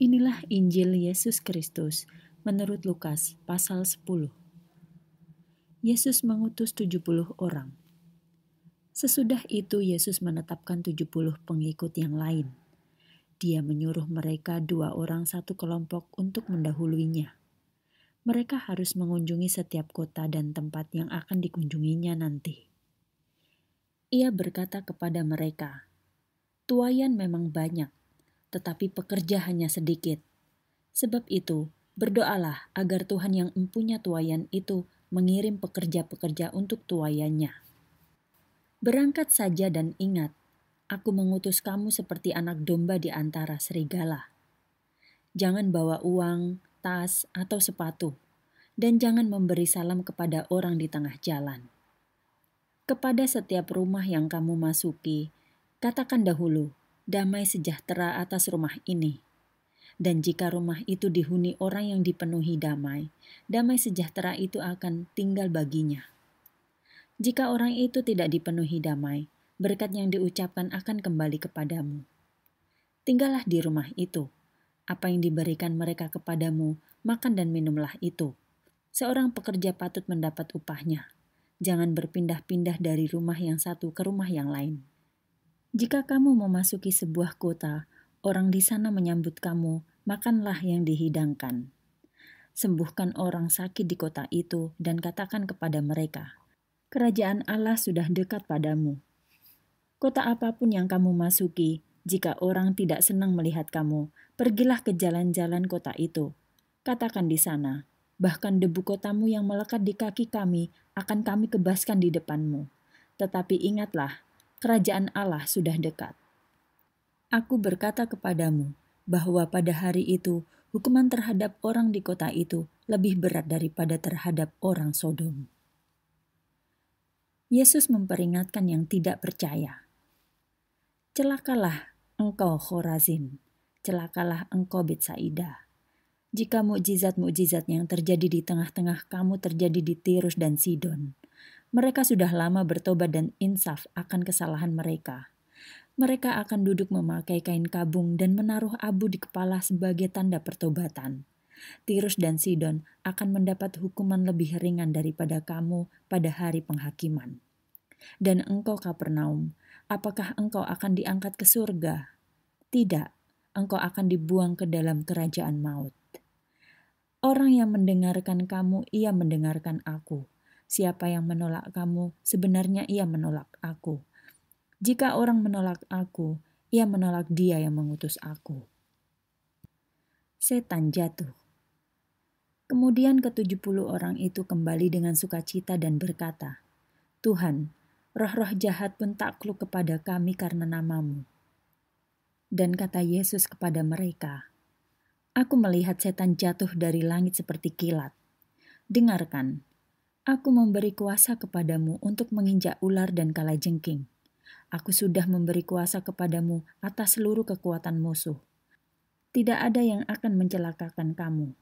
Inilah Injil Yesus Kristus menurut Lukas pasal 10. Yesus mengutus 70 orang. Sesudah itu Yesus menetapkan 70 pengikut yang lain. Dia menyuruh mereka dua orang satu kelompok untuk mendahuluinya. Mereka harus mengunjungi setiap kota dan tempat yang akan dikunjunginya nanti. Ia berkata kepada mereka, "Tuayan memang banyak, tetapi pekerja hanya sedikit. Sebab itu, berdoalah agar Tuhan yang empunya tuayan itu mengirim pekerja-pekerja untuk tuayannya. Berangkat saja dan ingat, aku mengutus kamu seperti anak domba di antara serigala. Jangan bawa uang, tas, atau sepatu, dan jangan memberi salam kepada orang di tengah jalan. Kepada setiap rumah yang kamu masuki, katakan dahulu, damai sejahtera atas rumah ini. Dan jika rumah itu dihuni orang yang dipenuhi damai, damai sejahtera itu akan tinggal baginya. Jika orang itu tidak dipenuhi damai, berkat yang diucapkan akan kembali kepadamu. Tinggallah di rumah itu. Apa yang diberikan mereka kepadamu, makan dan minumlah itu. Seorang pekerja patut mendapat upahnya. Jangan berpindah-pindah dari rumah yang satu ke rumah yang lain. Jika kamu memasuki sebuah kota, orang di sana menyambut kamu, makanlah yang dihidangkan. Sembuhkan orang sakit di kota itu dan katakan kepada mereka, Kerajaan Allah sudah dekat padamu. Kota apapun yang kamu masuki, jika orang tidak senang melihat kamu, pergilah ke jalan-jalan kota itu. Katakan di sana, bahkan debu kotamu yang melekat di kaki kami akan kami kebaskan di depanmu. Tetapi ingatlah, kerajaan Allah sudah dekat. Aku berkata kepadamu bahwa pada hari itu hukuman terhadap orang di kota itu lebih berat daripada terhadap orang Sodom. Yesus memperingatkan yang tidak percaya. Celakalah engkau Khorazin, celakalah engkau Betsaida. Jika mukjizat-mukjizat yang terjadi di tengah-tengah kamu terjadi di Tirus dan Sidon, mereka sudah lama bertobat dan insaf akan kesalahan mereka. Mereka akan duduk memakai kain kabung dan menaruh abu di kepala sebagai tanda pertobatan. Tirus dan Sidon akan mendapat hukuman lebih ringan daripada kamu pada hari penghakiman. Dan engkau Kapernaum, apakah engkau akan diangkat ke surga? Tidak, engkau akan dibuang ke dalam kerajaan maut. Orang yang mendengarkan kamu, ia mendengarkan aku. Siapa yang menolak kamu, sebenarnya ia menolak aku. Jika orang menolak aku, ia menolak dia yang mengutus aku. Setan jatuh. Kemudian ketujuh puluh orang itu kembali dengan sukacita dan berkata, Tuhan, roh-roh jahat pun takluk kepada kami karena namamu. Dan kata Yesus kepada mereka, Aku melihat setan jatuh dari langit seperti kilat. Dengarkan, Aku memberi kuasa kepadamu untuk menginjak ular dan kalajengking. Aku sudah memberi kuasa kepadamu atas seluruh kekuatan musuh. Tidak ada yang akan mencelakakan kamu.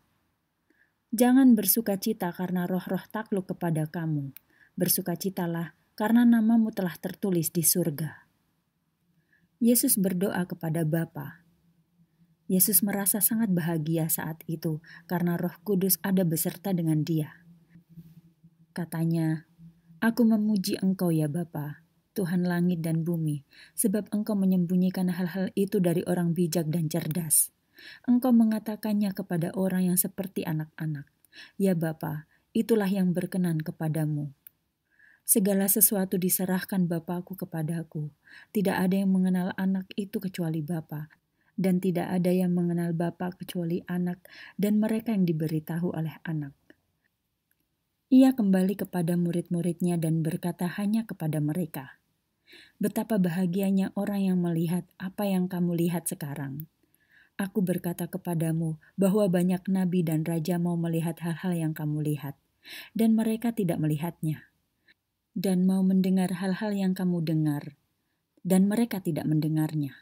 Jangan bersuka cita karena roh-roh takluk kepada kamu. Bersukacitalah karena namamu telah tertulis di surga. Yesus berdoa kepada Bapa. Yesus merasa sangat bahagia saat itu karena Roh Kudus ada beserta dengan dia katanya, Aku memuji engkau ya Bapa, Tuhan langit dan bumi, sebab engkau menyembunyikan hal-hal itu dari orang bijak dan cerdas. Engkau mengatakannya kepada orang yang seperti anak-anak. Ya Bapa, itulah yang berkenan kepadamu. Segala sesuatu diserahkan Bapakku kepadaku. Tidak ada yang mengenal anak itu kecuali Bapa, dan tidak ada yang mengenal Bapa kecuali anak dan mereka yang diberitahu oleh anak ia kembali kepada murid-muridnya dan berkata hanya kepada mereka, "Betapa bahagianya orang yang melihat apa yang kamu lihat sekarang." Aku berkata kepadamu bahwa banyak nabi dan raja mau melihat hal-hal yang kamu lihat, dan mereka tidak melihatnya, dan mau mendengar hal-hal yang kamu dengar, dan mereka tidak mendengarnya.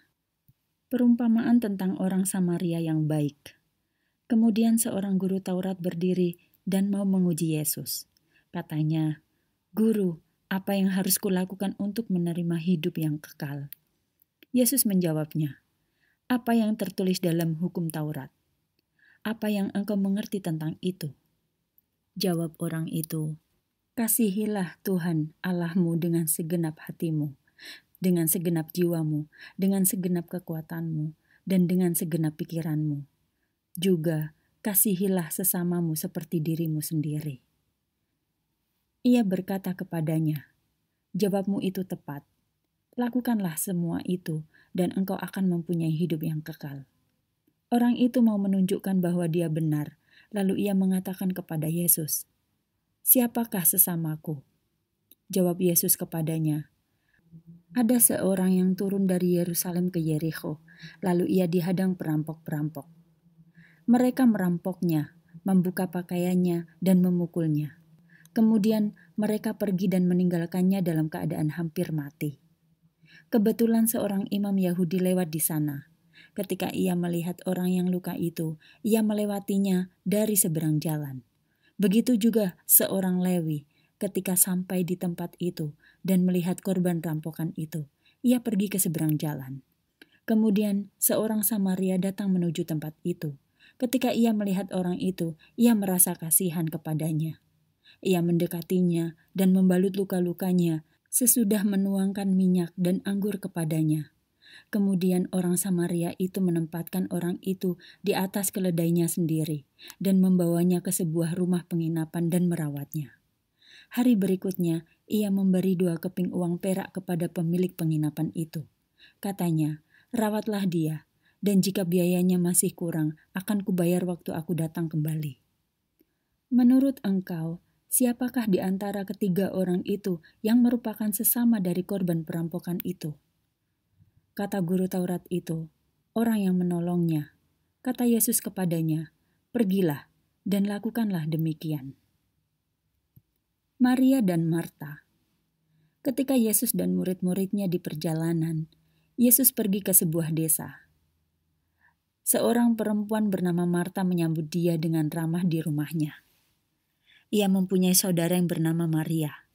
Perumpamaan tentang orang Samaria yang baik. Kemudian seorang guru Taurat berdiri dan mau menguji Yesus. Katanya, Guru, apa yang harus kulakukan untuk menerima hidup yang kekal? Yesus menjawabnya, Apa yang tertulis dalam hukum Taurat? Apa yang engkau mengerti tentang itu? Jawab orang itu, Kasihilah Tuhan Allahmu dengan segenap hatimu, dengan segenap jiwamu, dengan segenap kekuatanmu, dan dengan segenap pikiranmu. Juga kasihilah sesamamu seperti dirimu sendiri. Ia berkata kepadanya, "Jawabmu itu tepat. Lakukanlah semua itu, dan engkau akan mempunyai hidup yang kekal." Orang itu mau menunjukkan bahwa dia benar, lalu ia mengatakan kepada Yesus, "Siapakah sesamaku?" Jawab Yesus kepadanya, "Ada seorang yang turun dari Yerusalem ke Yeriko, lalu ia dihadang perampok-perampok mereka merampoknya, membuka pakaiannya, dan memukulnya. Kemudian mereka pergi dan meninggalkannya dalam keadaan hampir mati. Kebetulan seorang imam Yahudi lewat di sana. Ketika ia melihat orang yang luka itu, ia melewatinya dari seberang jalan. Begitu juga seorang Lewi ketika sampai di tempat itu dan melihat korban rampokan itu. Ia pergi ke seberang jalan. Kemudian seorang Samaria datang menuju tempat itu Ketika ia melihat orang itu, ia merasa kasihan kepadanya. Ia mendekatinya dan membalut luka-lukanya sesudah menuangkan minyak dan anggur kepadanya. Kemudian orang Samaria itu menempatkan orang itu di atas keledainya sendiri dan membawanya ke sebuah rumah penginapan dan merawatnya. Hari berikutnya, ia memberi dua keping uang perak kepada pemilik penginapan itu. Katanya, "Rawatlah dia, dan jika biayanya masih kurang, akan kubayar waktu aku datang kembali. Menurut engkau, siapakah di antara ketiga orang itu yang merupakan sesama dari korban perampokan itu? Kata guru Taurat itu, orang yang menolongnya. Kata Yesus kepadanya, "Pergilah dan lakukanlah demikian." Maria dan Marta. Ketika Yesus dan murid-muridnya di perjalanan, Yesus pergi ke sebuah desa seorang perempuan bernama Marta menyambut dia dengan ramah di rumahnya. Ia mempunyai saudara yang bernama Maria.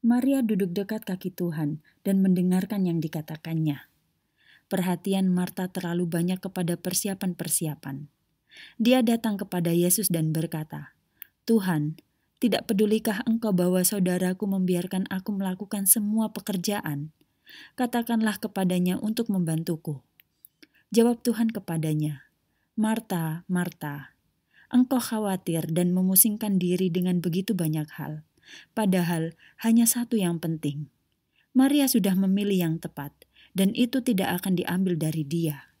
Maria duduk dekat kaki Tuhan dan mendengarkan yang dikatakannya. Perhatian Marta terlalu banyak kepada persiapan-persiapan. Dia datang kepada Yesus dan berkata, "Tuhan, tidak pedulikah engkau bahwa saudaraku membiarkan aku melakukan semua pekerjaan? Katakanlah kepadanya untuk membantuku." Jawab Tuhan kepadanya, Marta, Marta, engkau khawatir dan memusingkan diri dengan begitu banyak hal, padahal hanya satu yang penting. Maria sudah memilih yang tepat, dan itu tidak akan diambil dari dia.